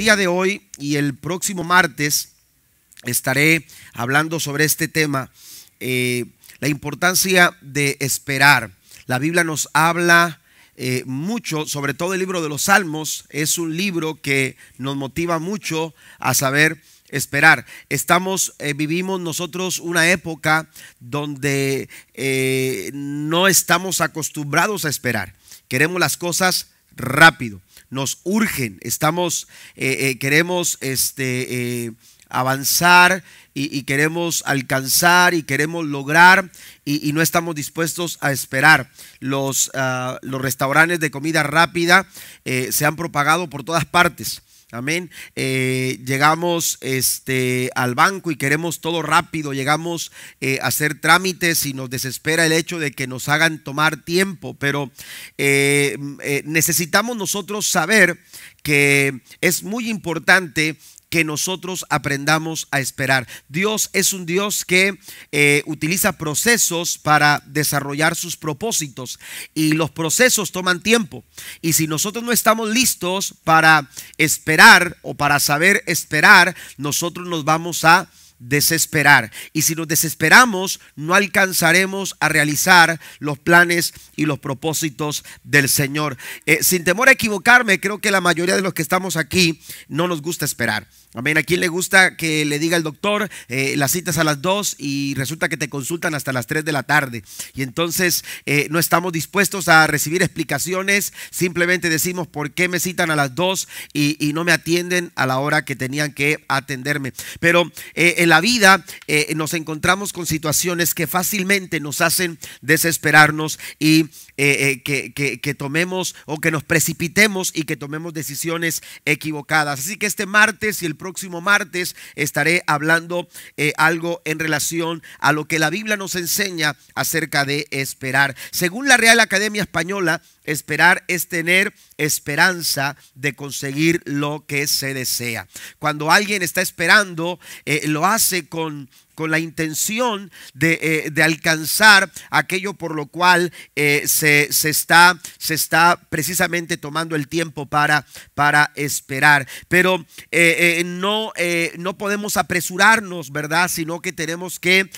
día de hoy y el próximo martes estaré hablando sobre este tema, eh, la importancia de esperar. La Biblia nos habla eh, mucho, sobre todo el libro de los Salmos, es un libro que nos motiva mucho a saber esperar. Estamos, eh, vivimos nosotros una época donde no estamos acostumbrados a esperar. Queremos las cosas rápido nos urgen, estamos, eh, eh, queremos este, eh, avanzar y, queremos alcanzar y queremos lograr y, no estamos dispuestos a esperar. Los, ah, los restaurantes de comida rápida se han propagado por todas partes Amén. Eh, llegamos este, al banco y queremos todo rápido, llegamos eh, a hacer trámites y nos desespera el hecho de que nos hagan tomar tiempo, pero eh, necesitamos nosotros saber que es muy importante que nosotros aprendamos a esperar. Dios es un Dios que eh, utiliza procesos para desarrollar sus propósitos y los procesos toman tiempo. Y si nosotros no estamos listos para esperar o para saber esperar, nosotros nos vamos a desesperar. Y si nos desesperamos, no alcanzaremos a realizar los planes y los propósitos del Señor. Eh, sin temor a equivocarme, creo que la mayoría de los que estamos aquí no nos gusta esperar. Amén. ¿A quién le gusta que le diga el doctor eh, las citas a las 2 y resulta que te consultan hasta las 3 de la tarde? Y entonces eh, no estamos dispuestos a recibir explicaciones, simplemente decimos por qué me citan a las 2 y, no me atienden a la hora que tenían que atenderme. Pero eh, en la vida nos encontramos con situaciones que fácilmente nos hacen desesperarnos y eh, eh, que, tomemos o que nos precipitemos y que tomemos decisiones equivocadas. Así que este martes y el próximo martes estaré hablando eh, algo en relación a lo que la Biblia nos enseña acerca de esperar. Según la Real Academia Española, Esperar es tener esperanza de conseguir lo que se desea. Cuando alguien está esperando, eh, lo hace con, con la intención de, eh, alcanzar aquello por lo cual eh, se, se, está, se, está, precisamente tomando el tiempo para, para esperar. Pero no, no podemos apresurarnos, ¿verdad? Sino que tenemos que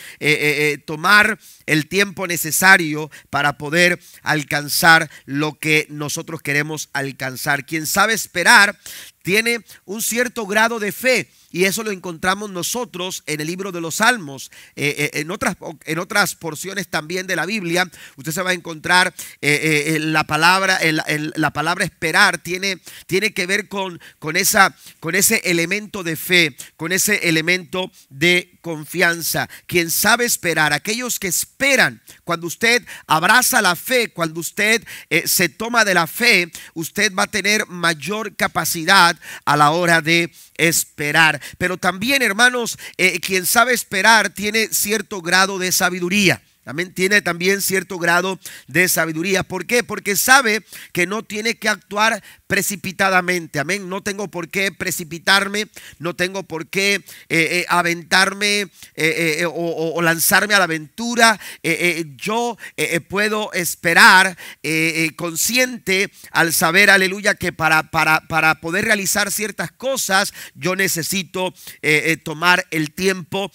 tomar el tiempo necesario para poder alcanzar lo que nosotros queremos alcanzar. Quien sabe esperar tiene un cierto grado de fe y eso lo encontramos nosotros en el libro de los Salmos, eh, eh, en, otras, en otras porciones también de la Biblia. Usted se va a encontrar eh, la, palabra, la palabra esperar tiene, tiene que ver con, con, esa, con ese elemento de fe, con ese elemento de confianza. Quien sabe esperar, aquellos que esperan, cuando usted abraza la fe, cuando usted se toma de la fe, usted va a tener mayor capacidad a la hora de esperar pero también, hermanos, eh, quien sabe esperar tiene cierto grado de sabiduría. También tiene también cierto grado de sabiduría. ¿Por qué? Porque sabe que no tiene que actuar precipitadamente. Amén. No tengo por qué precipitarme, no tengo por qué eh, eh, aventarme eh, o, lanzarme a la aventura. yo puedo esperar consciente al saber, aleluya, que para, para, para poder realizar ciertas cosas, yo necesito tomar el tiempo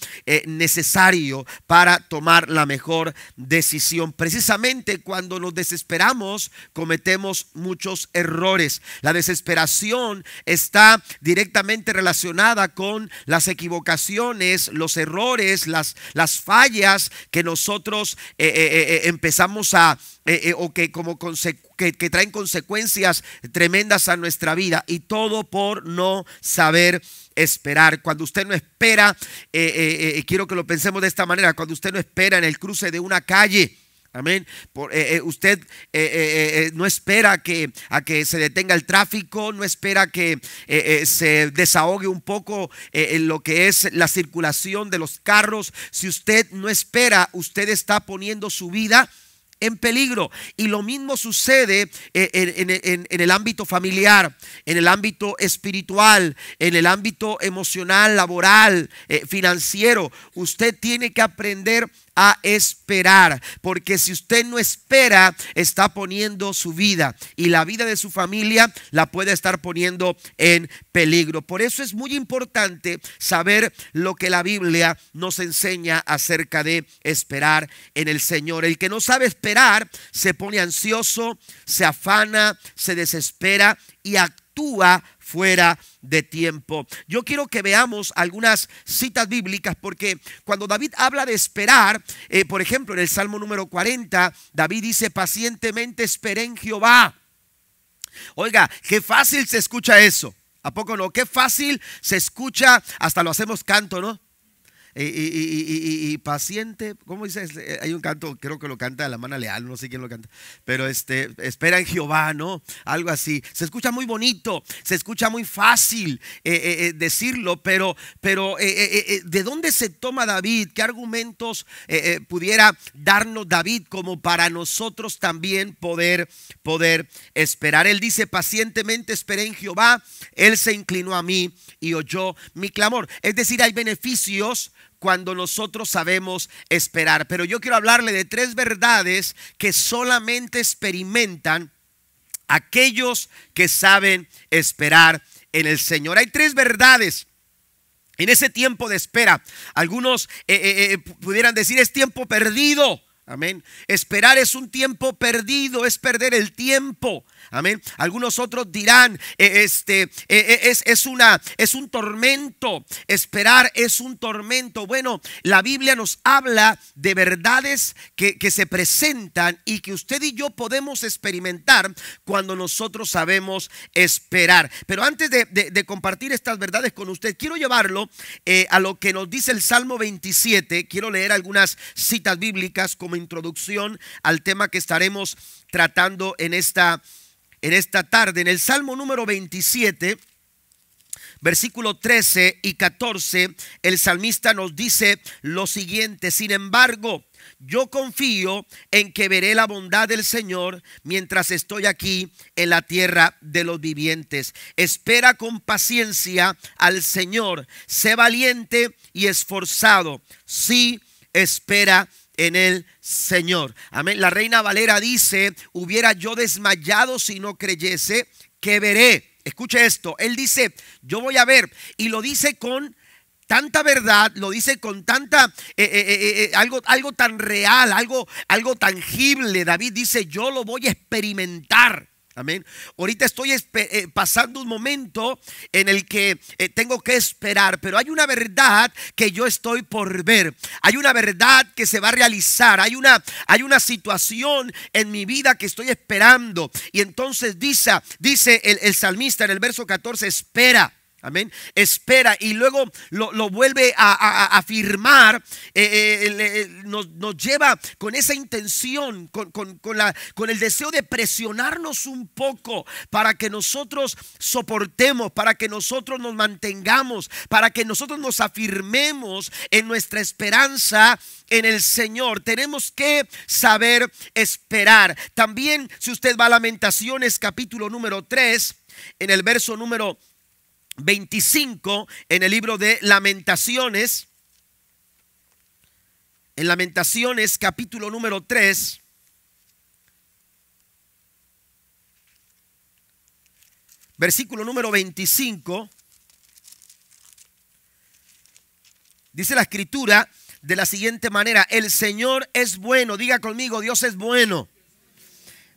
necesario para tomar la mejor decisión. Precisamente cuando nos desesperamos, cometemos muchos errores. La desesperación está directamente relacionada con las equivocaciones, los errores, las, fallas que nosotros eh, eh, eh, empezamos a, o que como que traen consecuencias tremendas a nuestra vida y todo por no saber esperar. Cuando usted no espera, quiero que lo pensemos de esta manera, cuando usted no espera en el cruce de una calle, Amén. Eh, eh, usted eh, no espera que, a que se detenga el tráfico, no espera que se desahogue un poco en lo que es la circulación de los carros. Si usted no espera, usted está poniendo su vida en peligro. Y lo mismo sucede en, el ámbito familiar, en el ámbito espiritual, en el ámbito emocional, laboral, financiero. Usted tiene que aprender a esperar, porque si usted no espera, está poniendo su vida y la vida de su familia la puede estar poniendo en peligro. Por eso es muy importante saber lo que la Biblia nos enseña acerca de esperar en el Señor. El que no sabe esperar se pone ansioso, se afana, se desespera y actúa fuera de tiempo. Yo quiero que veamos algunas citas bíblicas porque cuando David habla de esperar, eh, por ejemplo, en el Salmo número 40, David dice, pacientemente esperen Jehová. Oiga, qué fácil se escucha eso. ¿A poco no? Qué fácil se escucha, hasta lo hacemos canto, ¿no? y, paciente, ¿cómo dice eh, Hay un canto, creo que lo canta la mano leal, no sé quién lo canta, pero este, espera en Jehová, ¿no? Algo así. Se escucha muy bonito, se escucha muy fácil eh, eh, decirlo, pero, pero ¿de dónde se toma David? ¿Qué argumentos pudiera darnos David como para nosotros también poder, poder esperar? Él dice, pacientemente esperé en Jehová, él se inclinó a mí y oyó mi clamor. Es decir, hay beneficios cuando nosotros sabemos esperar. Pero yo quiero hablarle de tres verdades que solamente experimentan aquellos que saben esperar en el Señor. Hay tres verdades en ese tiempo de espera. Algunos eh, eh, eh, pudieran decir es tiempo perdido. Amén. Esperar es un tiempo perdido, es perder el tiempo. Amén. Algunos otros dirán, e, este, e, e, es, es, una, es un tormento. Esperar es un tormento. Bueno, la Biblia nos habla de verdades que, se presentan y que usted y yo podemos experimentar cuando nosotros sabemos esperar. Pero antes de, compartir estas verdades con usted, quiero llevarlo eh, a lo que nos dice el Salmo 27. Quiero leer algunas citas bíblicas como introducción al tema que estaremos tratando en esta, en esta tarde. En el Salmo número 27, versículo 13 y 14, el salmista nos dice lo siguiente, sin embargo, yo confío en que veré la bondad del Señor mientras estoy aquí en la tierra de los vivientes. Espera con paciencia al Señor. Sé valiente y esforzado. Sí, espera en el Señor. Amén. La reina Valera dice, hubiera yo desmayado si no creyese que veré. Escuche esto. Él dice, yo voy a ver. Y lo dice con tanta verdad, lo dice con tanta, eh, eh, eh, algo, algo tan real, algo, algo tangible. David dice, yo lo voy a experimentar. Amén. Ahorita estoy eh, pasando un momento en el que eh, tengo que esperar, pero hay una verdad que yo estoy por ver. Hay una verdad que se va a realizar. Hay una, hay una situación en mi vida que estoy esperando. Y entonces dice, dice el salmista en el verso 14, espera. Amén. Espera y luego lo, vuelve a, afirmar. Eh, eh, eh, nos, lleva con esa intención, con, con el deseo de presionarnos un poco para que nosotros soportemos, para que nosotros nos mantengamos, para que nosotros nos afirmemos en nuestra esperanza en el Señor. Tenemos que saber esperar. También si usted va a Lamentaciones capítulo número 3, en el verso número 25 en el libro de Lamentaciones. En Lamentaciones capítulo número 3. Versículo número 25. Dice la escritura de la siguiente manera, el Señor es bueno, diga conmigo, Dios es bueno.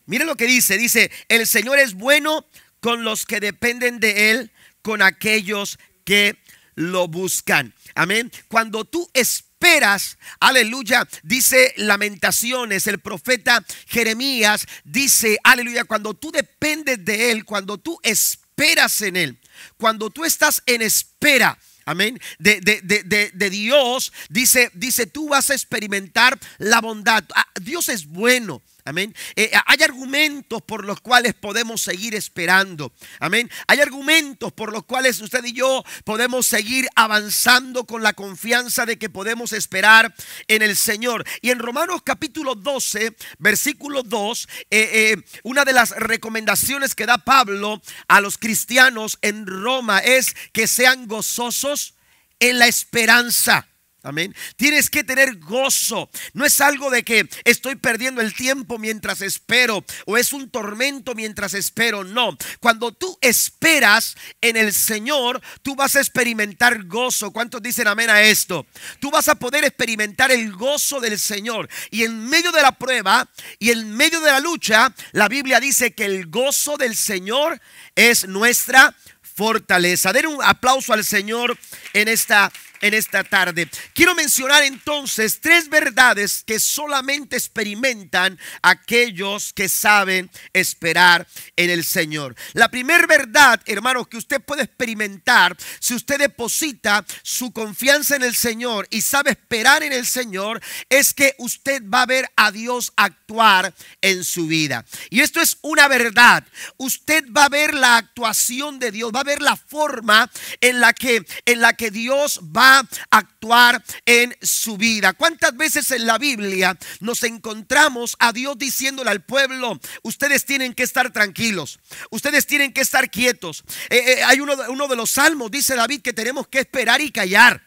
Mire lo que dice, dice, el Señor es bueno con los que dependen de Él, con aquellos que lo buscan. Amén. Cuando tú esperas, aleluya, dice Lamentaciones, el profeta Jeremías dice, aleluya, cuando tú dependes de Él, cuando tú esperas en Él, cuando tú estás en espera, Amén. De, Dios dice, dice, tú vas a experimentar la bondad. Ah, Dios es bueno. Amén. Eh, eh, hay argumentos por los cuales podemos seguir esperando. Amén. Hay argumentos por los cuales usted y yo podemos seguir avanzando con la confianza de que podemos esperar en el Señor. Y en Romanos capítulo 12, versículo 2, eh, una de las recomendaciones que da Pablo a los cristianos en Roma es que sean gozosos en la esperanza. Amén. Tienes que tener gozo. No es algo de que estoy perdiendo el tiempo mientras espero o es un tormento mientras espero. No. Cuando tú esperas en el Señor, tú vas a experimentar gozo. ¿Cuántos dicen amén a esto? Tú vas a poder experimentar el gozo del Señor. Y en medio de la prueba y en medio de la lucha, la Biblia dice que el gozo del Señor es nuestra fortaleza. Den un aplauso al Señor en esta en esta tarde. Quiero mencionar entonces tres verdades que solamente experimentan aquellos que saben esperar en el Señor. La primera verdad, hermanos, que usted puede experimentar si usted deposita su confianza en el Señor y sabe esperar en el Señor es que usted va a ver a Dios actuar en su vida. Y esto es una verdad. Usted va a ver la actuación de Dios, va a ver la forma en la que en la que Dios va actuar en su vida. ¿Cuántas veces en la Biblia nos encontramos a Dios diciéndole al pueblo, ustedes tienen que estar tranquilos, ustedes tienen que estar quietos? Eh, eh, hay uno de, los salmos, dice David, que tenemos que esperar y callar.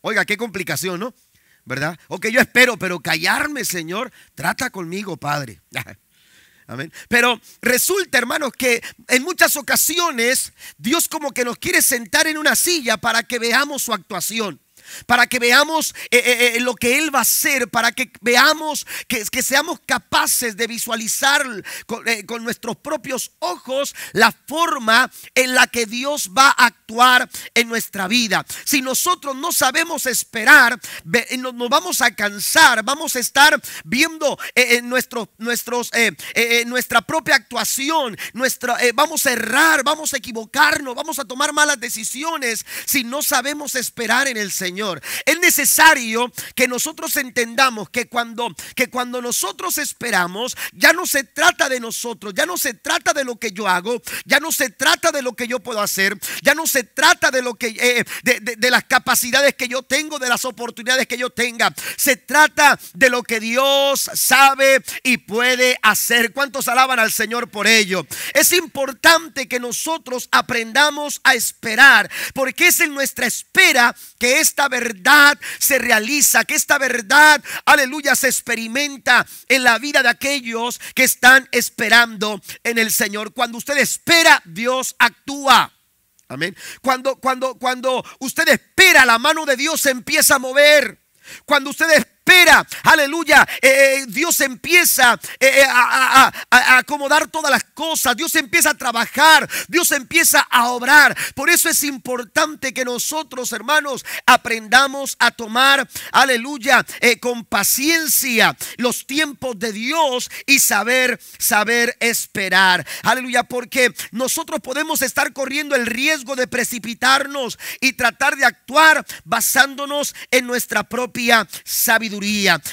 Oiga, qué complicación, ¿no? ¿Verdad? O que yo espero, pero callarme, Señor, trata conmigo, Padre. Pero resulta, hermanos, que en muchas ocasiones Dios como que nos quiere sentar en una silla para que veamos su actuación para que veamos eh, eh, eh, lo que Él va a hacer, para que veamos, que, que seamos capaces de visualizar con, nuestros propios ojos la forma en la que Dios va a actuar en nuestra vida. Si nosotros no sabemos esperar, nos, vamos a cansar, vamos a estar viendo en nuestro, nuestros, nuestra propia actuación, vamos a errar, vamos a equivocarnos, vamos a tomar malas decisiones si no sabemos esperar en el Señor. Es necesario que nosotros entendamos que cuando, que cuando nosotros esperamos, ya no se trata de nosotros, ya no se trata de lo que yo hago, ya no se trata de lo que yo puedo hacer, ya no se trata de lo que eh, eh, de las capacidades que yo tengo, de las oportunidades que yo tenga. Se trata de lo que Dios sabe y puede hacer. ¿Cuántos alaban al Señor por ello? Es importante que nosotros aprendamos a esperar, porque es en nuestra espera que esta verdad se realiza, que esta verdad, aleluya, se experimenta en la vida de aquellos que están esperando en el Señor. Cuando usted espera, Dios actúa. Amén. Cuando, cuando, cuando usted espera, la mano de Dios se empieza a mover. Cuando usted espera, espera, aleluya, eh, eh, Dios empieza eh, a, acomodar todas las cosas, Dios empieza a trabajar, Dios empieza a obrar. Por eso es importante que nosotros, hermanos, aprendamos a tomar, aleluya, con paciencia los tiempos de Dios y saber, saber esperar. Aleluya, porque nosotros podemos estar corriendo el riesgo de precipitarnos y tratar de actuar basándonos en nuestra propia sabiduría.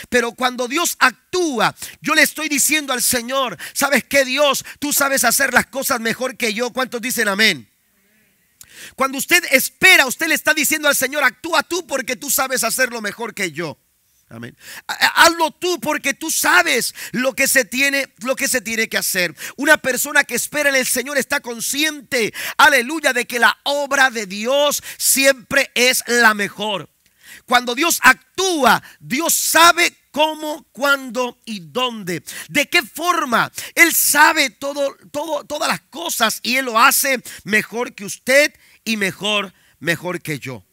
Pero cuando Dios actúa, yo le estoy diciendo al Señor, ¿sabes que Dios? Tú sabes hacer las cosas mejor que yo. ¿Cuántos dicen amén? Cuando usted espera, usted le está diciendo al Señor, actúa tú porque tú sabes hacerlo mejor que yo. Amén. Hazlo tú porque tú sabes lo que se tiene, lo que se tiene que hacer. Una persona que espera en el Señor está consciente, aleluya, de que la obra de Dios siempre es la mejor. Cuando Dios actúa, Dios sabe cómo, cuándo y dónde. De qué forma. Él sabe todo, todo, todas las cosas y Él lo hace mejor que usted y mejor, mejor que yo.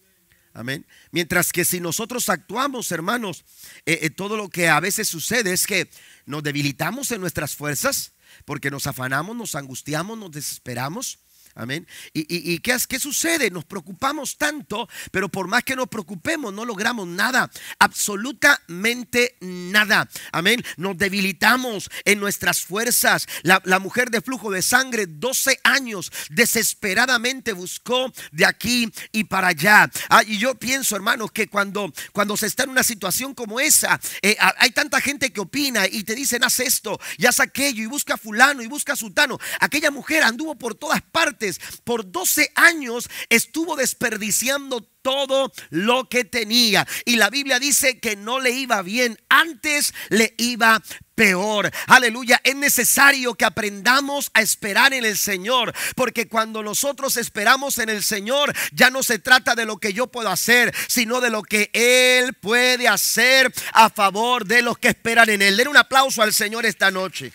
Amén. Mientras que si nosotros actuamos, hermanos, eh, eh, todo lo que a veces sucede es que nos debilitamos en nuestras fuerzas porque nos afanamos, nos angustiamos, nos desesperamos Amén. ¿Y, y, y qué, sucede? Nos preocupamos tanto, pero por más que nos preocupemos, no logramos nada. Absolutamente nada. Amén. Nos debilitamos en nuestras fuerzas. La, mujer de flujo de sangre, 12 años, desesperadamente buscó de aquí y para allá. Ah, y yo pienso, hermanos, que cuando, cuando se está en una situación como esa, eh, hay tanta gente que opina y te dicen, haz esto, y haz aquello, y busca fulano, y busca a sultano. Aquella mujer anduvo por todas partes por 12 años estuvo desperdiciando todo lo que tenía. Y la Biblia dice que no le iba bien, antes le iba peor. Aleluya, es necesario que aprendamos a esperar en el Señor, porque cuando nosotros esperamos en el Señor, ya no se trata de lo que yo puedo hacer, sino de lo que Él puede hacer a favor de los que esperan en Él. Den un aplauso al Señor esta noche.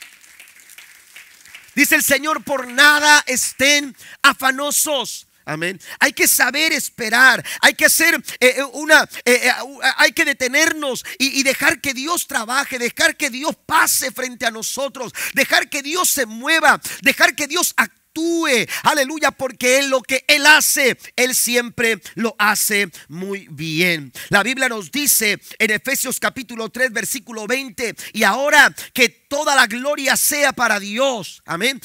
Dice el Señor, por nada estén afanosos. Amén. Hay que saber esperar. Hay que hacer eh, eh, una. Eh, hay que detenernos y, dejar que Dios trabaje. Dejar que Dios pase frente a nosotros. Dejar que Dios se mueva. Dejar que Dios actúe. Aleluya. Porque Él lo que Él hace, Él siempre lo hace muy bien. La Biblia nos dice en Efesios capítulo 3, versículo 20. Y ahora que toda la gloria sea para Dios. Amén.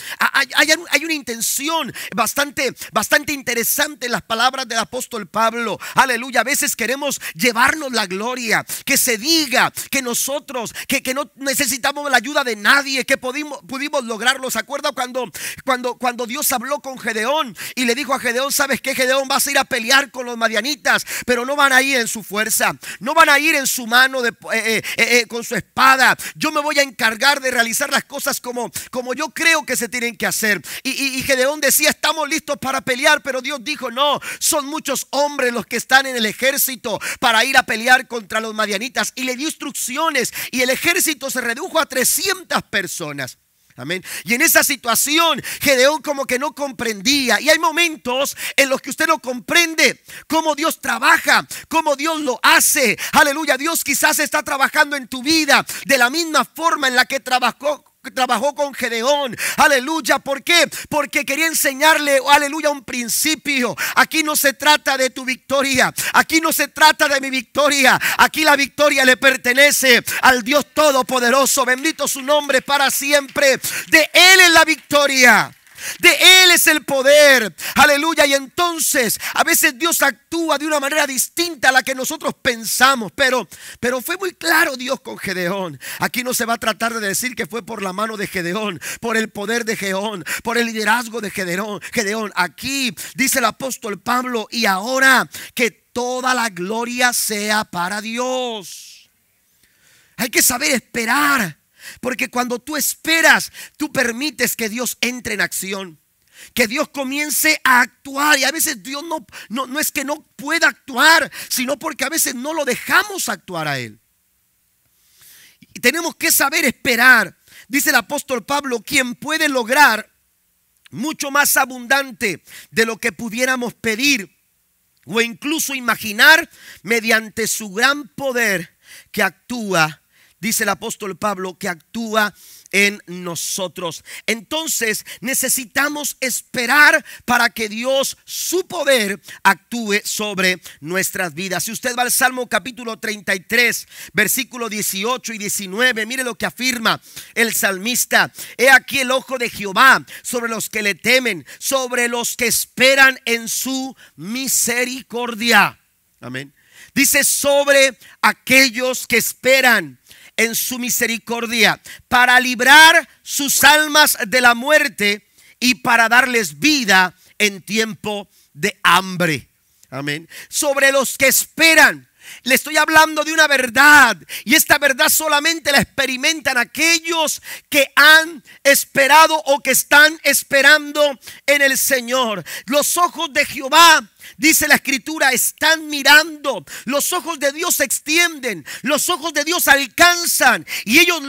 Hay, una intención bastante, bastante interesante en las palabras del apóstol Pablo. Aleluya. A veces queremos llevarnos la gloria. Que se diga que nosotros, que, no necesitamos la ayuda de nadie, que pudimos, pudimos lograrlo. ¿Se acuerda cuando, cuando, cuando Dios habló con Gedeón y le dijo a Gedeón, ¿sabes que Gedeón vas a ir a pelear con los madianitas, pero no van a ir en su fuerza, no van a ir en su mano de, eh, eh, eh, con su espada. Yo me voy a encargar de realizar las cosas como, como yo creo que se tienen que hacer. Y, y Gedeón decía, estamos listos para pelear, pero Dios dijo, no, son muchos hombres los que están en el ejército para ir a pelear contra los madianitas. Y le dio instrucciones y el ejército se redujo a 300 personas. Amén. Y en esa situación, Gedeón como que no comprendía. Y hay momentos en los que usted no comprende cómo Dios trabaja, cómo Dios lo hace. Aleluya, Dios quizás está trabajando en tu vida de la misma forma en la que trabajó trabajó con Gedeón. Aleluya. ¿Por qué? Porque quería enseñarle, aleluya, un principio. Aquí no se trata de tu victoria. Aquí no se trata de mi victoria. Aquí la victoria le pertenece al Dios Todopoderoso. Bendito su nombre para siempre. De Él es la victoria. De Él es el poder. Aleluya. Y entonces a veces Dios actúa de una manera distinta a la que nosotros pensamos. Pero, pero fue muy claro Dios con Gedeón. Aquí no se va a tratar de decir que fue por la mano de Gedeón, por el poder de Gedeón, por el liderazgo de Gedeón. Gedeón, aquí dice el apóstol Pablo, y ahora que toda la gloria sea para Dios. Hay que saber esperar. Porque cuando tú esperas, tú permites que Dios entre en acción. Que Dios comience a actuar. Y a veces Dios no, no, no es que no pueda actuar, sino porque a veces no lo dejamos actuar a Él. Y tenemos que saber esperar. Dice el apóstol Pablo, quien puede lograr mucho más abundante de lo que pudiéramos pedir o incluso imaginar mediante su gran poder que actúa dice el apóstol Pablo, que actúa en nosotros. Entonces necesitamos esperar para que Dios, su poder, actúe sobre nuestras vidas. Si usted va al Salmo capítulo 33, versículo 18 y 19, mire lo que afirma el salmista. He aquí el ojo de Jehová sobre los que le temen, sobre los que esperan en su misericordia. Amén. Dice sobre aquellos que esperan en su misericordia para librar sus almas de la muerte y para darles vida en tiempo de hambre. Amén. Sobre los que esperan. Le estoy hablando de una verdad y esta verdad solamente la experimentan aquellos que han esperado o que están esperando en el Señor. Los ojos de Jehová Dice la escritura, están mirando, los ojos de Dios se extienden, los ojos de Dios alcanzan y ellos,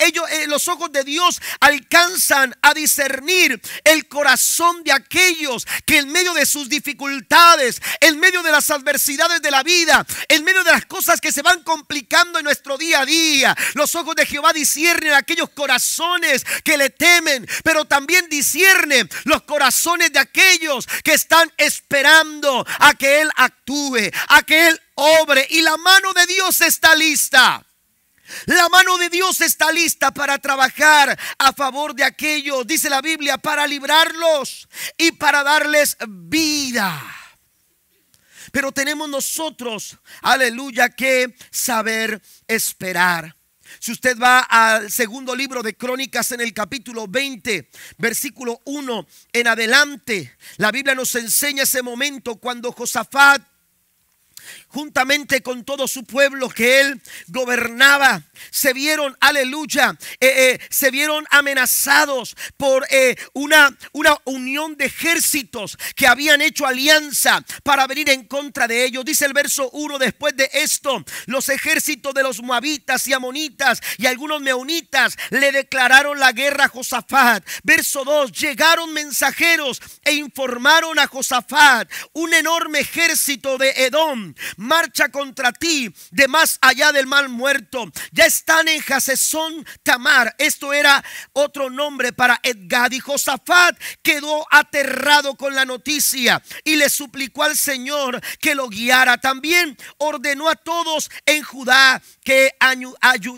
eh, los ojos de Dios alcanzan a discernir el corazón de aquellos que en medio de sus dificultades, en medio de las adversidades de la vida, en medio de las cosas que se van complicando en nuestro día a día, los ojos de Jehová disciernen aquellos corazones que le temen, pero también disciernen los corazones de aquellos que están esperando a que Él actúe, a que Él obre. Y la mano de Dios está lista. La mano de Dios está lista para trabajar a favor de aquellos, dice la Biblia, para librarlos y para darles vida. Pero tenemos nosotros, aleluya, que saber esperar. Si usted va al segundo libro de Crónicas en el capítulo 20, versículo 1 en adelante, la Biblia nos enseña ese momento cuando Josafat juntamente con todo su pueblo que él gobernaba. Se vieron, aleluya, eh, eh, se vieron amenazados por eh, una, una unión de ejércitos que habían hecho alianza para venir en contra de ellos. Dice el verso 1, después de esto, los ejércitos de los moabitas y amonitas y algunos meonitas le declararon la guerra a Josafat. Verso 2, llegaron mensajeros e informaron a Josafat un enorme ejército de Edom marcha contra ti de más allá del mal muerto. Ya están en Jasesón Tamar. Esto era otro nombre para Edgad. Y Josafat quedó aterrado con la noticia y le suplicó al Señor que lo guiara. También ordenó a todos en Judá que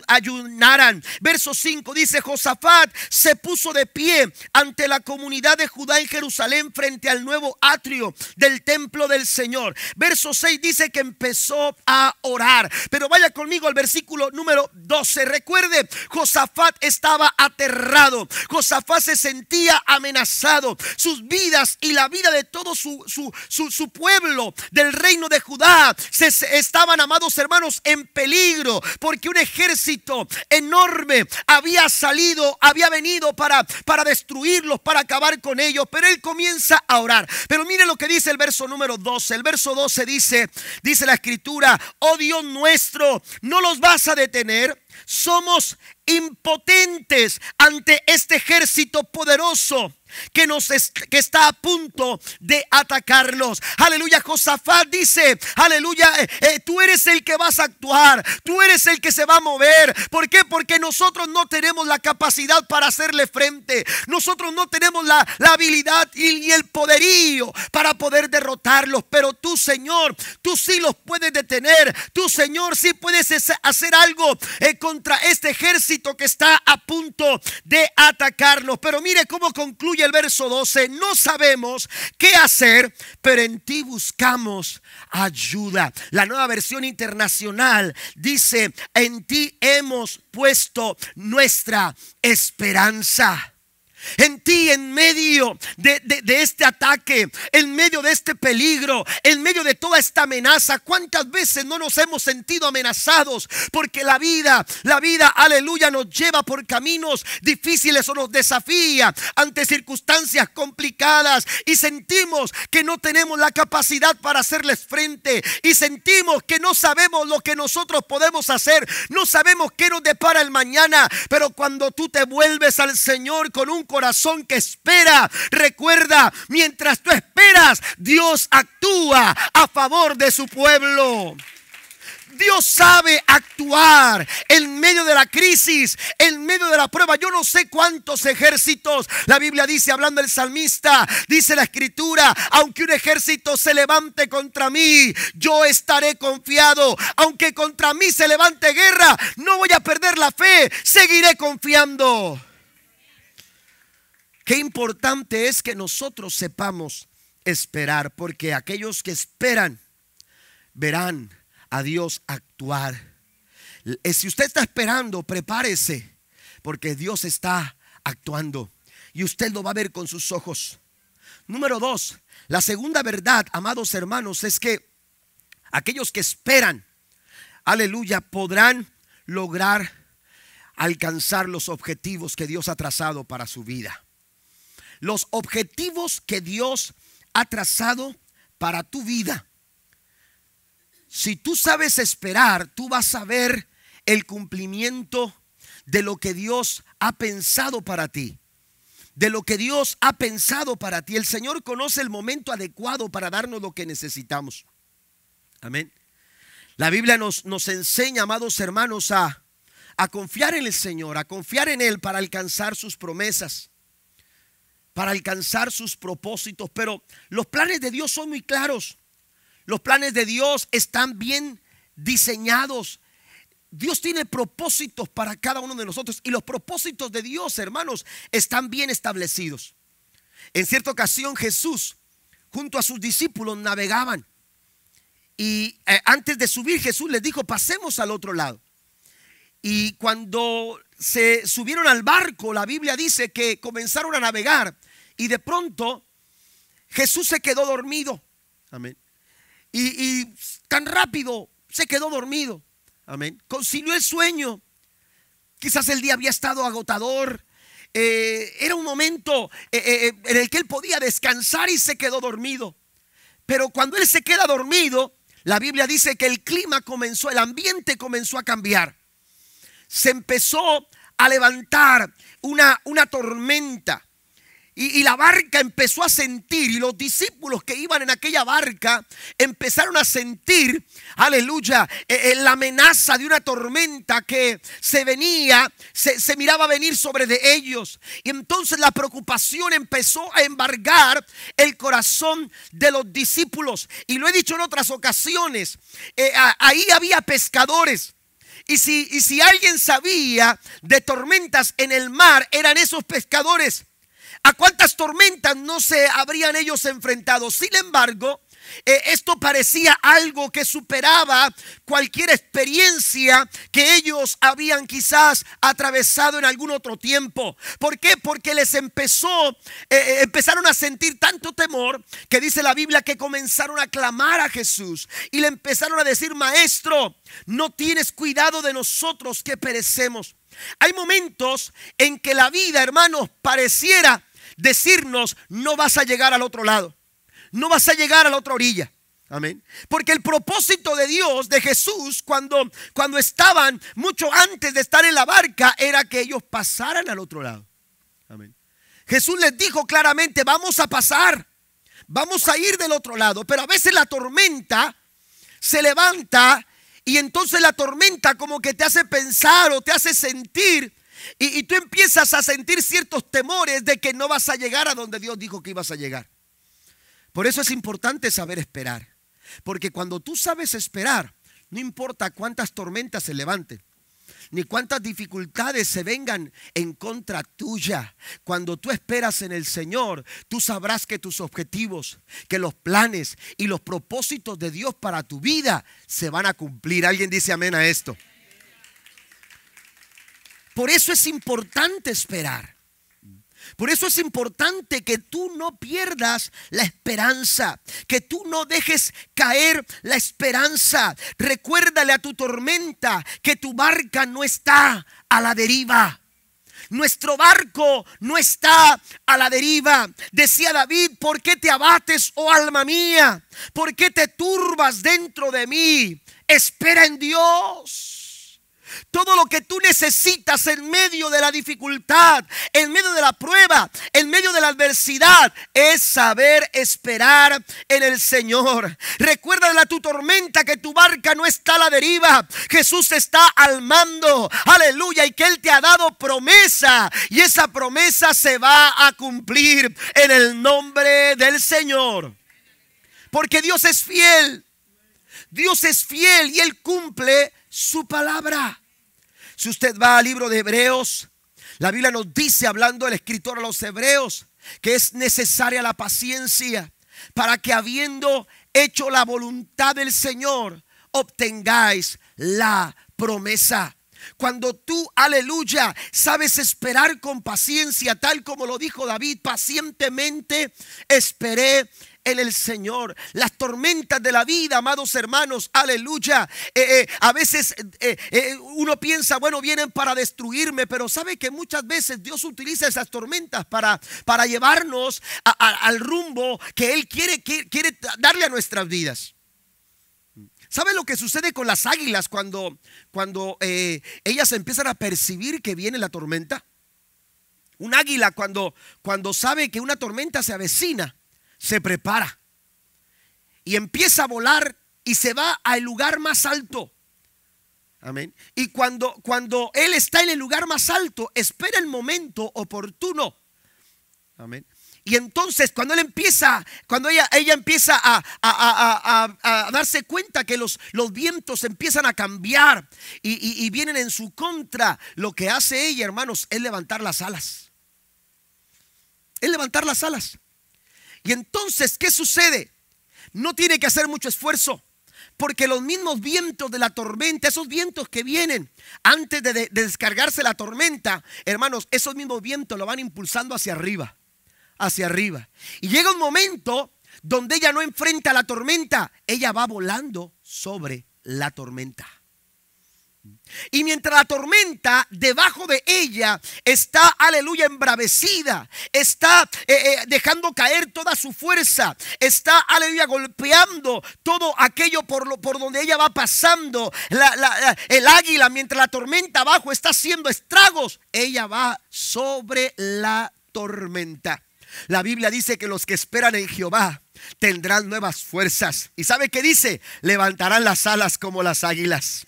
ayunaran. Verso 5 dice, Josafat se puso de pie ante la comunidad de Judá en Jerusalén frente al nuevo atrio del templo del Señor. Verso 6 dice que empezó a orar. Pero vaya conmigo al versículo número 12. Recuerde, Josafat estaba aterrado. Josafat se sentía amenazado. Sus vidas y la vida de todo su, su, su, su pueblo del reino de Judá se, estaban, amados hermanos, en peligro porque un ejército enorme había salido, había venido para, para destruirlos, para acabar con ellos. Pero él comienza a orar. Pero mire lo que dice el verso número 12. El verso 12 dice, dice la escritura, oh Dios nuestro, no los vas a detener. Somos impotentes ante este ejército poderoso que, nos está a punto de atacarlos. Aleluya, Josafat dice, aleluya, eh, eh, tú eres el que vas a actuar, tú eres el que se va a mover. ¿Por qué? Porque nosotros no tenemos la capacidad para hacerle frente. Nosotros no tenemos la, habilidad y, el poderío para poder derrotarlos. Pero tú, Señor, tú sí los puedes detener. Tú, Señor, sí puedes hacer algo eh, contra este ejército que está a punto de atacarlos. Pero mire cómo concluye el verso 12, no sabemos qué hacer, pero en ti buscamos ayuda. La nueva versión internacional dice, en ti hemos puesto nuestra esperanza. En ti, en medio de, este ataque, en medio de este peligro, en medio de toda esta amenaza, ¿cuántas veces no nos hemos sentido amenazados? Porque la vida, la vida, aleluya, nos lleva por caminos difíciles o nos desafía ante circunstancias complicadas y sentimos que no tenemos la capacidad para hacerles frente y sentimos que no sabemos lo que nosotros podemos hacer, no sabemos qué nos depara el mañana, pero cuando tú te vuelves al Señor con un corazón que espera. Recuerda, mientras tú esperas, Dios actúa a favor de su pueblo. Dios sabe actuar en medio de la crisis, en medio de la prueba. Yo no sé cuántos ejércitos, la Biblia dice, hablando el salmista, dice la escritura, aunque un ejército se levante contra mí, yo estaré confiado. Aunque contra mí se levante guerra, no voy a perder la fe, seguiré confiando. Qué importante es que nosotros sepamos esperar, porque aquellos que esperan verán a Dios actuar. Eh, si usted está esperando, prepárese, porque Dios está actuando y usted lo va a ver con sus ojos. Número dos, la segunda verdad, amados hermanos, es que aquellos que esperan, aleluya, podrán lograr alcanzar los objetivos que Dios ha trazado para su vida los objetivos que Dios ha trazado para tu vida. Si tú sabes esperar, tú vas a ver el cumplimiento de lo que Dios ha pensado para ti. De lo que Dios ha pensado para ti. El Señor conoce el momento adecuado para darnos lo que necesitamos. Amén. La Biblia nos, nos enseña, amados hermanos, a, a confiar en el Señor, a confiar en Él para alcanzar sus promesas para alcanzar sus propósitos. Pero los planes de Dios son muy claros. Los planes de Dios están bien diseñados. Dios tiene propósitos para cada uno de nosotros y los propósitos de Dios, hermanos, están bien establecidos. En cierta ocasión Jesús junto a sus discípulos navegaban y eh, antes de subir Jesús les dijo, pasemos al otro lado. Y cuando se subieron al barco, la Biblia dice que comenzaron a navegar y de pronto Jesús se quedó dormido. Amén. Y, tan rápido se quedó dormido. Amén. consiguió el sueño. Quizás el día había estado agotador. Eh, era un momento eh, eh, en el que él podía descansar y se quedó dormido. Pero cuando él se queda dormido, la Biblia dice que el clima comenzó, el ambiente comenzó a cambiar. Se empezó a levantar una, una tormenta. Y, la barca empezó a sentir, y los discípulos que iban en aquella barca empezaron a sentir, aleluya, eh, eh, la amenaza de una tormenta que se venía, se, se, miraba venir sobre de ellos. Y entonces la preocupación empezó a embargar el corazón de los discípulos. Y lo he dicho en otras ocasiones, eh, ahí había pescadores y si, y si alguien sabía de tormentas en el mar, eran esos pescadores. ¿A cuántas tormentas no se habrían ellos enfrentado? Sin embargo, eh, esto parecía algo que superaba cualquier experiencia que ellos habían quizás atravesado en algún otro tiempo. ¿Por qué? Porque les empezó, eh, eh, empezaron a sentir tanto temor que dice la Biblia que comenzaron a clamar a Jesús y le empezaron a decir, maestro, no tienes cuidado de nosotros que perecemos. Hay momentos en que la vida, hermanos, pareciera decirnos, no vas a llegar al otro lado no vas a llegar a la otra orilla. Amén. Porque el propósito de Dios, de Jesús, cuando, cuando estaban mucho antes de estar en la barca, era que ellos pasaran al otro lado. Amén. Jesús les dijo claramente, vamos a pasar, vamos a ir del otro lado. Pero a veces la tormenta se levanta y entonces la tormenta como que te hace pensar o te hace sentir y, y tú empiezas a sentir ciertos temores de que no vas a llegar a donde Dios dijo que ibas a llegar. Por eso es importante saber esperar. Porque cuando tú sabes esperar, no importa cuántas tormentas se levanten, ni cuántas dificultades se vengan en contra tuya. Cuando tú esperas en el Señor, tú sabrás que tus objetivos, que los planes y los propósitos de Dios para tu vida se van a cumplir. ¿Alguien dice amén a esto? Por eso es importante esperar. Por eso es importante que tú no pierdas la esperanza, que tú no dejes caer la esperanza. Recuérdale a tu tormenta que tu barca no está a la deriva. Nuestro barco no está a la deriva. Decía David, ¿por qué te abates, oh alma mía? ¿Por qué te turbas dentro de mí? Espera en Dios. Todo lo que tú necesitas en medio de la dificultad, en medio de la prueba, en medio de la adversidad, es saber esperar en el Señor. Recuerda la tu tormenta que tu barca no está a la deriva. Jesús está al mando. Aleluya. Y que Él te ha dado promesa. Y esa promesa se va a cumplir en el nombre del Señor. Porque Dios es fiel. Dios es fiel y Él cumple su palabra. Si usted va al libro de Hebreos, la Biblia nos dice, hablando el escritor a los Hebreos, que es necesaria la paciencia para que habiendo hecho la voluntad del Señor, obtengáis la promesa. Cuando tú, aleluya, sabes esperar con paciencia, tal como lo dijo David, pacientemente esperé el Señor. Las tormentas de la vida, amados hermanos, aleluya. Eh, eh, a veces eh, uno piensa, bueno, vienen para destruirme, pero sabe que muchas veces Dios utiliza esas tormentas para, para llevarnos al rumbo que Él quiere, quiere darle a nuestras vidas. ¿Sabe lo que sucede con las águilas cuando, cuando ellas empiezan a percibir que viene la tormenta? Un águila cuando, cuando sabe que una tormenta se avecina, se prepara y empieza a volar y se va al lugar más alto. Amén. Y cuando, cuando Él está en el lugar más alto, espera el momento oportuno. Amén. Y entonces cuando él empieza, cuando ella, ella empieza a, darse cuenta que los, los vientos empiezan a cambiar y, y, vienen en su contra, lo que hace ella, hermanos, es levantar las alas. Es levantar las alas. Y entonces, ¿qué sucede? No tiene que hacer mucho esfuerzo, porque los mismos vientos de la tormenta, esos vientos que vienen antes de, descargarse la tormenta, hermanos, esos mismos vientos lo van impulsando hacia arriba, hacia arriba. Y llega un momento donde ella no enfrenta la tormenta, ella va volando sobre la tormenta. Y mientras la tormenta debajo de ella está, aleluya, embravecida, está eh, eh, dejando caer toda su fuerza, está, aleluya, golpeando todo aquello por, lo, por donde ella va pasando. el águila, mientras la tormenta abajo está haciendo estragos, ella va sobre la tormenta. La Biblia dice que los que esperan en Jehová tendrán nuevas fuerzas. ¿Y sabe qué dice? Levantarán las alas como las águilas.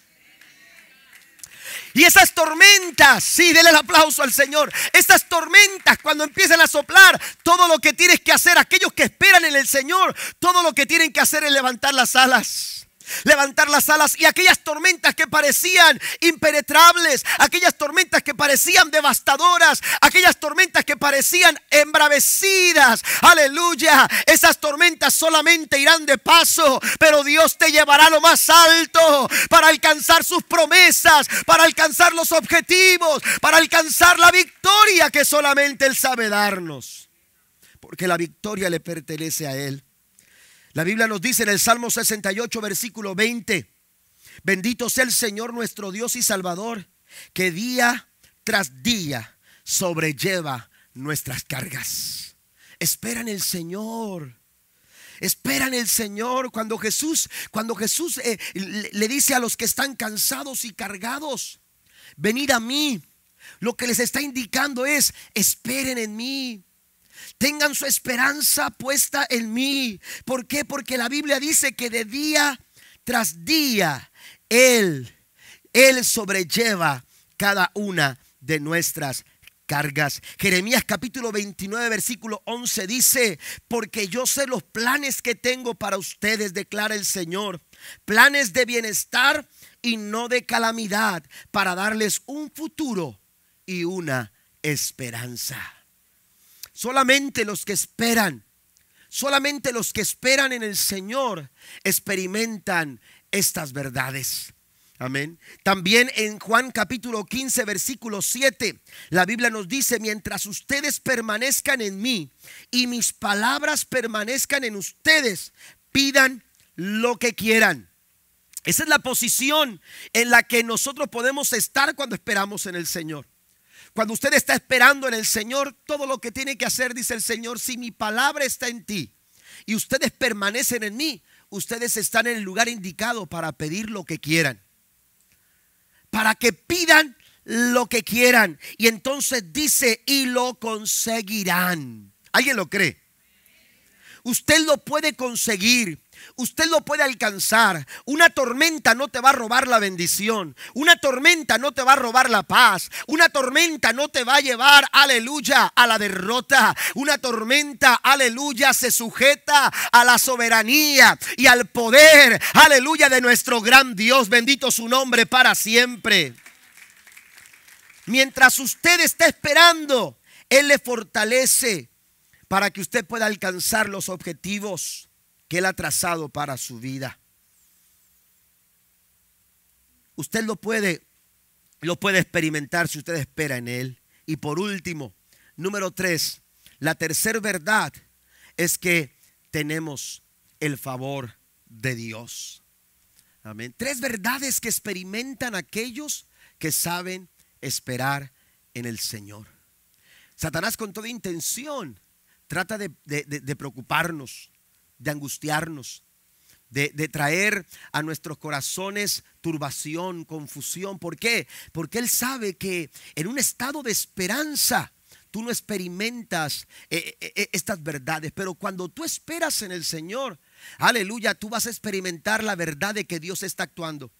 Y esas tormentas, sí, denle el aplauso al Señor. Esas tormentas, cuando empiezan a soplar, todo lo que tienes que hacer, aquellos que esperan en el Señor, todo lo que tienen que hacer es levantar las alas levantar las alas y aquellas tormentas que parecían impenetrables, aquellas tormentas que parecían devastadoras, aquellas tormentas que parecían embravecidas. Aleluya, esas tormentas solamente irán de paso, pero Dios te llevará a lo más alto para alcanzar sus promesas, para alcanzar los objetivos, para alcanzar la victoria que solamente Él sabe darnos. Porque la victoria le pertenece a Él. La Biblia nos dice en el Salmo 68, versículo 20, bendito sea el Señor nuestro Dios y Salvador, que día tras día sobrelleva nuestras cargas. esperan el Señor. esperan el Señor cuando Jesús, cuando Jesús eh, le, le dice a los que están cansados y cargados, venid a mí. Lo que les está indicando es, esperen en mí tengan su esperanza puesta en mí. ¿Por qué? Porque la Biblia dice que de día tras día Él, Él sobrelleva cada una de nuestras cargas. Jeremías capítulo 29 versículo 11 dice, porque yo sé los planes que tengo para ustedes, declara el Señor, planes de bienestar y no de calamidad, para darles un futuro y una esperanza. Solamente los que esperan, solamente los que esperan en el Señor experimentan estas verdades. Amén. También en Juan capítulo 15, versículo 7, la Biblia nos dice, mientras ustedes permanezcan en mí y mis palabras permanezcan en ustedes, pidan lo que quieran. Esa es la posición en la que nosotros podemos estar cuando esperamos en el Señor. Cuando usted está esperando en el Señor, todo lo que tiene que hacer, dice el Señor, si mi palabra está en ti y ustedes permanecen en mí, ustedes están en el lugar indicado para pedir lo que quieran. Para que pidan lo que quieran. Y entonces dice, y lo conseguirán. ¿Alguien lo cree? Usted lo puede conseguir. Usted lo puede alcanzar. Una tormenta no te va a robar la bendición. Una tormenta no te va a robar la paz. Una tormenta no te va a llevar, aleluya, a la derrota. Una tormenta, aleluya, se sujeta a la soberanía y al poder, aleluya, de nuestro gran Dios. Bendito su nombre para siempre. Mientras usted está esperando, Él le fortalece para que usted pueda alcanzar los objetivos que Él ha trazado para su vida. Usted lo puede, lo puede experimentar si usted espera en Él. Y por último, número tres, la tercera verdad es que tenemos el favor de Dios. Amén. Tres verdades que experimentan aquellos que saben esperar en el Señor. Satanás con toda intención trata de preocuparnos, de angustiarnos, de, traer a nuestros corazones turbación, confusión. ¿Por qué? Porque Él sabe que en un estado de esperanza tú no experimentas eh, eh, eh, estas verdades, pero cuando tú esperas en el Señor, aleluya, tú vas a experimentar la verdad de que Dios está actuando.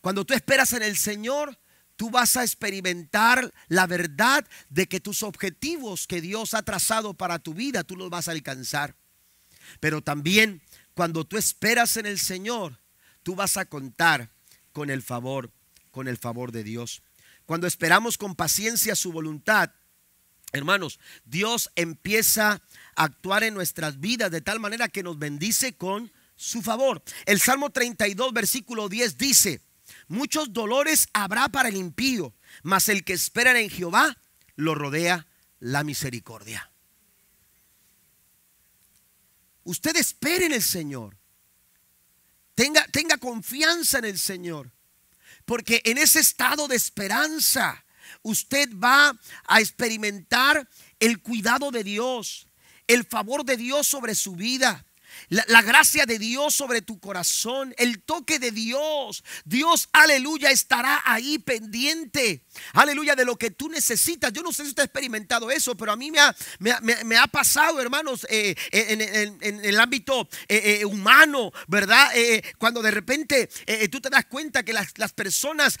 Cuando tú esperas en el Señor, tú vas a experimentar la verdad de que tus objetivos que Dios ha trazado para tu vida, tú los vas a alcanzar. Pero también cuando tú esperas en el Señor, tú vas a contar con el favor, con el favor de Dios. Cuando esperamos con paciencia su voluntad, hermanos, Dios empieza a actuar en nuestras vidas de tal manera que nos bendice con su favor. El Salmo 32, versículo 10 dice, muchos dolores habrá para el impío, mas el que espera en Jehová lo rodea la misericordia. Usted espere en el Señor. Tenga, tenga confianza en el Señor. Porque en ese estado de esperanza usted va a experimentar el cuidado de Dios, el favor de Dios sobre su vida. La, gracia de Dios sobre tu corazón, el toque de Dios. Dios, aleluya, estará ahí pendiente. Aleluya, de lo que tú necesitas. Yo no sé si usted ha experimentado eso, pero a mí me ha, me, ha pasado, hermanos, eh, eh, en, el ámbito eh, humano, ¿verdad? cuando de repente tú te das cuenta que las, personas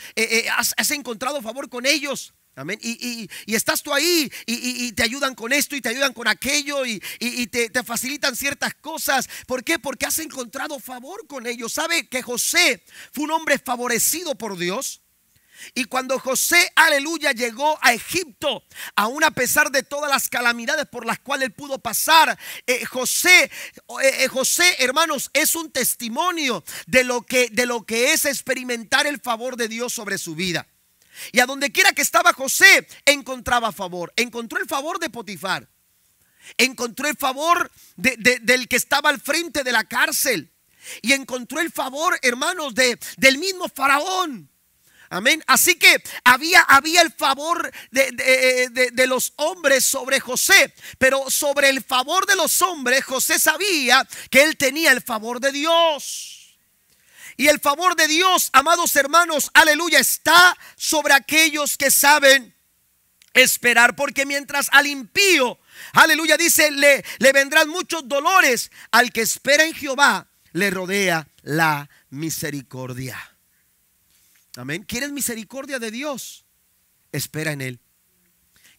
has encontrado favor con ellos. Y, estás tú ahí y, te ayudan con esto y te ayudan con aquello y, te, facilitan ciertas cosas. ¿Por qué? Porque has encontrado favor con ellos. ¿Sabe que José fue un hombre favorecido por Dios? Y cuando José, aleluya, llegó a Egipto, aún a pesar de todas las calamidades por las cuales él pudo pasar, eh, José, eh, eh, José, hermanos, es un testimonio de lo, que, de lo que es experimentar el favor de Dios sobre su vida. Y a donde quiera que estaba José, encontraba favor. Encontró el favor de Potifar. Encontró el favor del que estaba al frente de la cárcel. Y encontró el favor, hermanos, de, del mismo faraón. Amén. Así que había, había el favor de, eh, los hombres sobre José, pero sobre el favor de los hombres José sabía que él tenía el favor de Dios. Y el favor de Dios, amados hermanos, aleluya, está sobre aquellos que saben esperar. Porque mientras al impío, aleluya, dice, le, le vendrán muchos dolores, al que espera en Jehová le rodea la misericordia. Amén. ¿Quieres misericordia de Dios? Espera en Él.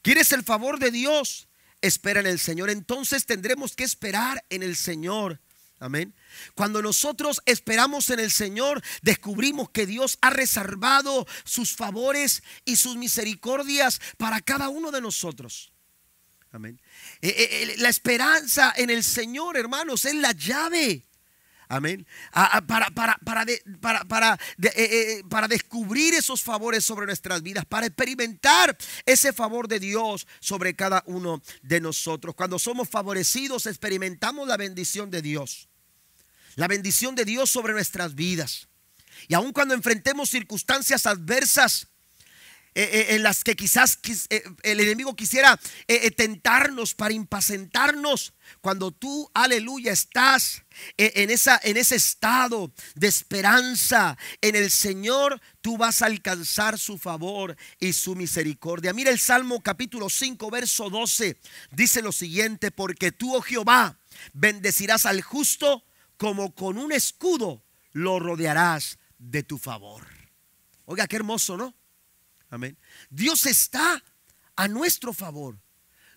¿Quieres el favor de Dios? Espera en el Señor. Entonces tendremos que esperar en el Señor. Amén. Cuando nosotros esperamos en el Señor, descubrimos que Dios ha reservado sus favores y sus misericordias para cada uno de nosotros. Amén. Eh, eh, eh, la esperanza en el Señor, hermanos, es la llave. Amén. para, para, para, para descubrir esos favores sobre nuestras vidas, para experimentar ese favor de Dios sobre cada uno de nosotros. Cuando somos favorecidos, experimentamos la bendición de Dios la bendición de Dios sobre nuestras vidas. Y aun cuando enfrentemos circunstancias adversas, eh, eh, en las que quizás eh, el enemigo quisiera tentarnos para impacientarnos. Cuando tú, aleluya, estás en, esa, en ese estado de esperanza en el Señor, tú vas a alcanzar su favor y su misericordia. Mira el Salmo capítulo 5, verso 12. Dice lo siguiente, porque tú, oh Jehová, bendecirás al justo como con un escudo lo rodearás de tu favor. Oiga, qué hermoso, ¿no? Amén. Dios está a nuestro favor.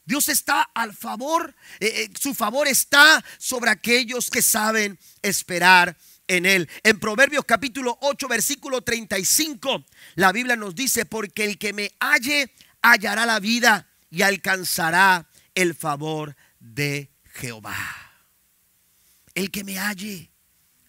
Dios está al favor, eh, eh, su favor está sobre aquellos que saben esperar en él. En Proverbios capítulo 8, versículo 35, la Biblia nos dice, porque el que me halle hallará la vida y alcanzará el favor de Jehová el que me halle.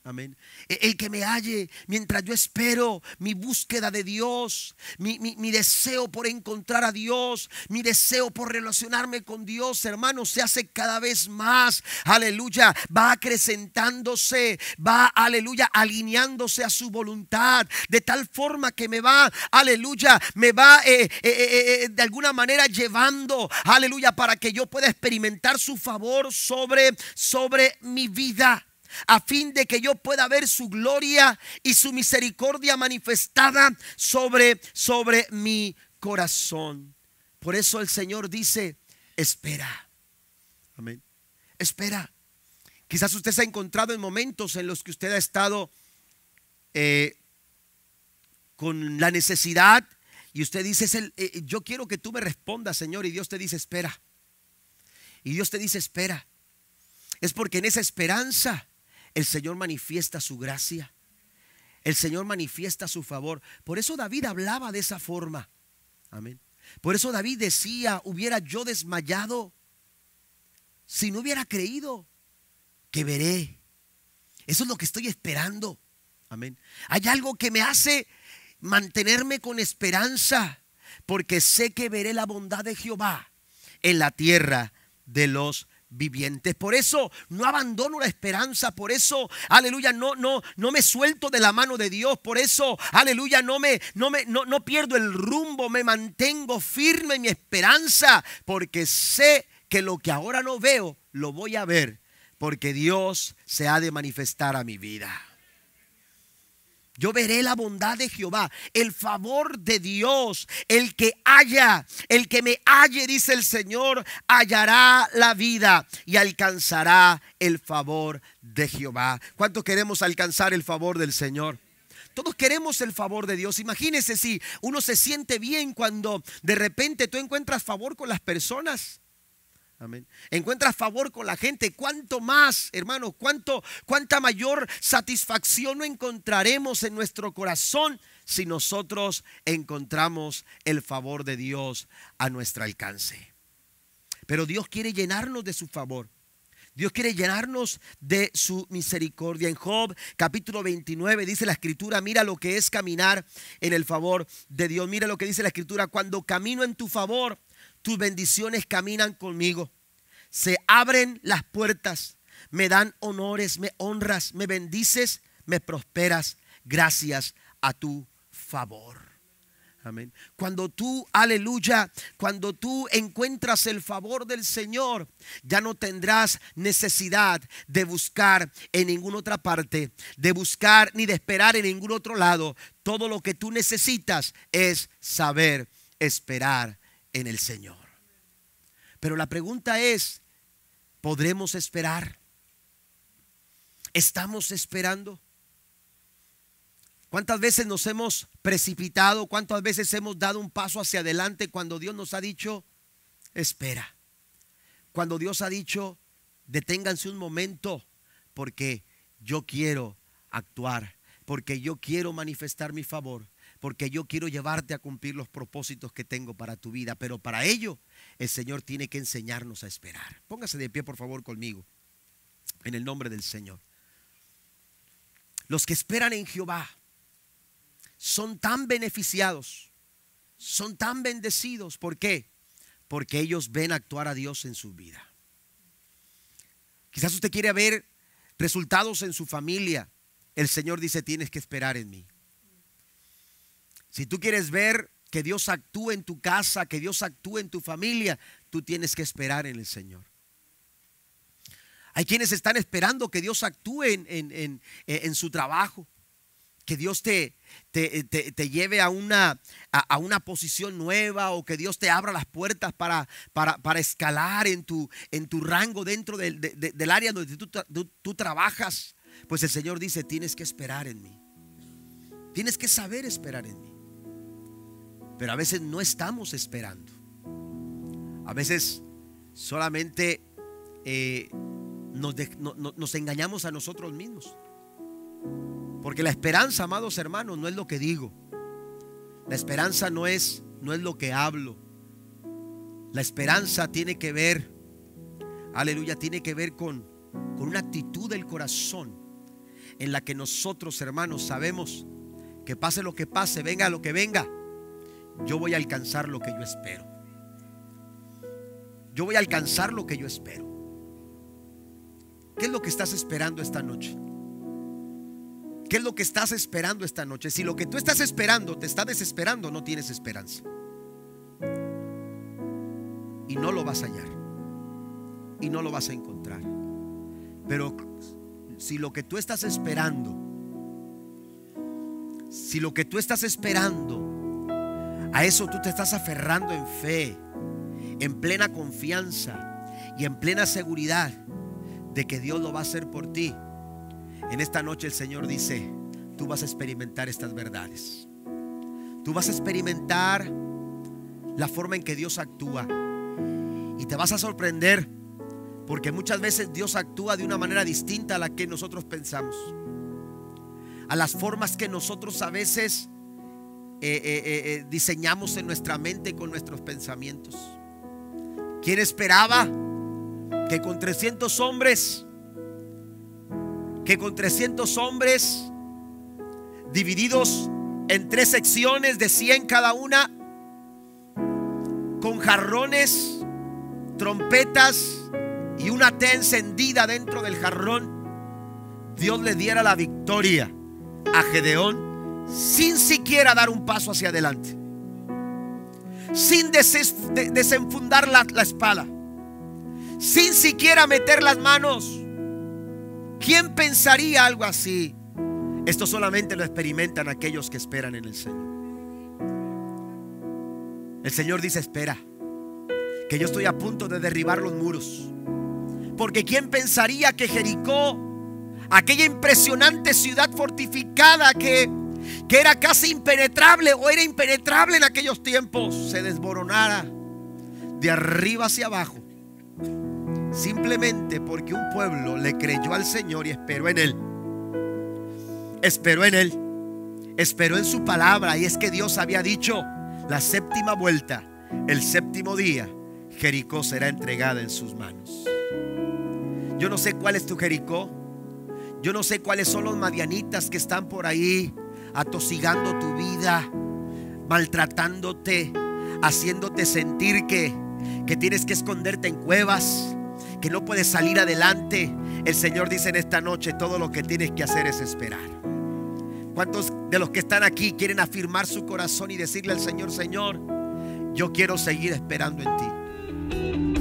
Amén. E, el que me halle mientras yo espero mi búsqueda de Dios, mi, deseo por encontrar a Dios, mi deseo por relacionarme con Dios, hermano, se hace cada vez más. Aleluya. Va acrecentándose, va, aleluya, alineándose a su voluntad. De tal forma que me va, aleluya, me va eh, eh, eh, de alguna manera llevando, aleluya, para que yo pueda experimentar su favor sobre, sobre mi vida a fin de que yo pueda ver su gloria y su misericordia manifestada sobre sobre mi corazón. Por eso el Señor dice, espera. Amén. Espera. Quizás usted se ha encontrado en momentos en los que usted ha estado eh, con la necesidad y usted dice, eh, yo quiero que tú me respondas, Señor, y Dios te dice, espera. Y Dios te dice, espera. Es porque en esa esperanza el Señor manifiesta su gracia. El Señor manifiesta su favor. Por eso David hablaba de esa forma. Amén. Por eso David decía, hubiera yo desmayado si no hubiera creído que veré. Eso es lo que estoy esperando. Amén. Hay algo que me hace mantenerme con esperanza, porque sé que veré la bondad de Jehová en la tierra de los vivientes. Por eso no abandono la esperanza, por eso, aleluya, no no no me suelto de la mano de Dios, por eso, aleluya, no me no me no, no pierdo el rumbo, me mantengo firme en mi esperanza, porque sé que lo que ahora no veo lo voy a ver, porque Dios se ha de manifestar a mi vida. Yo veré la bondad de Jehová, el favor de Dios, el que haya, el que me halle, dice el Señor, hallará la vida y alcanzará el favor de Jehová. ¿Cuántos queremos alcanzar el favor del Señor? Todos queremos el favor de Dios. Imagínese si uno se siente bien cuando de repente tú encuentras favor con las personas. Encuentras favor con la gente. Cuanto más, hermanos, cuánto, cuánta mayor satisfacción no encontraremos en nuestro corazón si nosotros encontramos el favor de Dios a nuestro alcance. Pero Dios quiere llenarnos de su favor. Dios quiere llenarnos de su misericordia. En Job capítulo 29 dice la escritura, mira lo que es caminar en el favor de Dios. Mira lo que dice la escritura, cuando camino en tu favor, tus bendiciones caminan conmigo. Se abren las puertas, me dan honores, me honras, me bendices, me prosperas. Gracias a tu favor. Amén. Cuando tú, aleluya, cuando tú encuentras el favor del Señor, ya no tendrás necesidad de buscar en ninguna otra parte, de buscar ni de esperar en ningún otro lado. Todo lo que tú necesitas es saber esperar en el Señor. Pero la pregunta es, ¿podremos esperar? ¿Estamos esperando? ¿Cuántas veces nos hemos precipitado? ¿Cuántas veces hemos dado un paso hacia adelante cuando Dios nos ha dicho, espera? Cuando Dios ha dicho, deténganse un momento porque yo quiero actuar, porque yo quiero manifestar mi favor, porque yo quiero llevarte a cumplir los propósitos que tengo para tu vida. Pero para ello, el Señor tiene que enseñarnos a esperar. Póngase de pie, por favor, conmigo, en el nombre del Señor. Los que esperan en Jehová son tan beneficiados, son tan bendecidos. ¿Por qué? Porque ellos ven actuar a Dios en su vida. Quizás usted quiere ver resultados en su familia. El Señor dice, tienes que esperar en mí. Si tú quieres ver que Dios actúe en tu casa, que Dios actúe en tu familia, tú tienes que esperar en el Señor. Hay quienes están esperando que Dios actúe en, eh, su trabajo, que Dios te, te, eh, lleve a una, a, una posición nueva o que Dios te abra las puertas para, para, escalar en tu, en tu rango dentro del, área donde tú trabajas. Pues el Señor dice, tienes que esperar en mí. Tienes que saber esperar en mí. Pero a veces no estamos esperando. A veces solamente eh, nos, nos engañamos a nosotros mismos. Porque la esperanza, amados hermanos, no es lo que digo. La esperanza no es, no es lo que hablo. La esperanza tiene que ver, aleluya, tiene que ver con, con una actitud del corazón en la que nosotros, hermanos, sabemos que pase lo que pase, venga lo que venga, yo voy a alcanzar lo que yo espero. Yo voy a alcanzar lo que yo espero. ¿Qué es lo que estás esperando esta noche? ¿Qué es lo que estás esperando esta noche? Si lo que tú estás esperando te está desesperando, no tienes esperanza. Y no lo vas a hallar. Y no lo vas a encontrar. Pero si lo que tú estás esperando, si lo que tú estás esperando a eso tú te estás aferrando en fe, en plena confianza y en plena seguridad de que Dios lo va a hacer por ti. En esta noche el Señor dice, tú vas a experimentar estas verdades. Tú vas a experimentar la forma en que Dios actúa. Y te vas a sorprender porque muchas veces Dios actúa de una manera distinta a la que nosotros pensamos. A las formas que nosotros a veces eh, eh, eh, diseñamos en nuestra mente con nuestros pensamientos. ¿Quién esperaba que con 300 hombres, que con 300 hombres divididos en tres secciones de 100 cada una, con jarrones, trompetas y una té encendida dentro del jarrón, Dios le diera la victoria a Gedeón sin siquiera dar un paso hacia adelante, sin desenfundar la, la espada, sin siquiera meter las manos. ¿Quién pensaría algo así? Esto solamente lo experimentan aquellos que esperan en el Señor. El Señor dice, espera, que yo estoy a punto de derribar los muros. Porque ¿quién pensaría que Jericó, aquella impresionante ciudad fortificada que que era casi impenetrable o era impenetrable en aquellos tiempos, se desboronara de arriba hacia abajo. Simplemente porque un pueblo le creyó al Señor y esperó en Él. Esperó en Él. Esperó en su palabra. Y es que Dios había dicho, la séptima vuelta, el séptimo día, Jericó será entregada en sus manos. Yo no sé cuál es tu Jericó. Yo no sé cuáles son los madianitas que están por ahí atosigando tu vida, maltratándote, haciéndote sentir que, que tienes que esconderte en cuevas, que no puedes salir adelante. El Señor dice en esta noche, todo lo que tienes que hacer es esperar. ¿Cuántos de los que están aquí quieren afirmar su corazón y decirle al Señor, Señor, yo quiero seguir esperando en ti?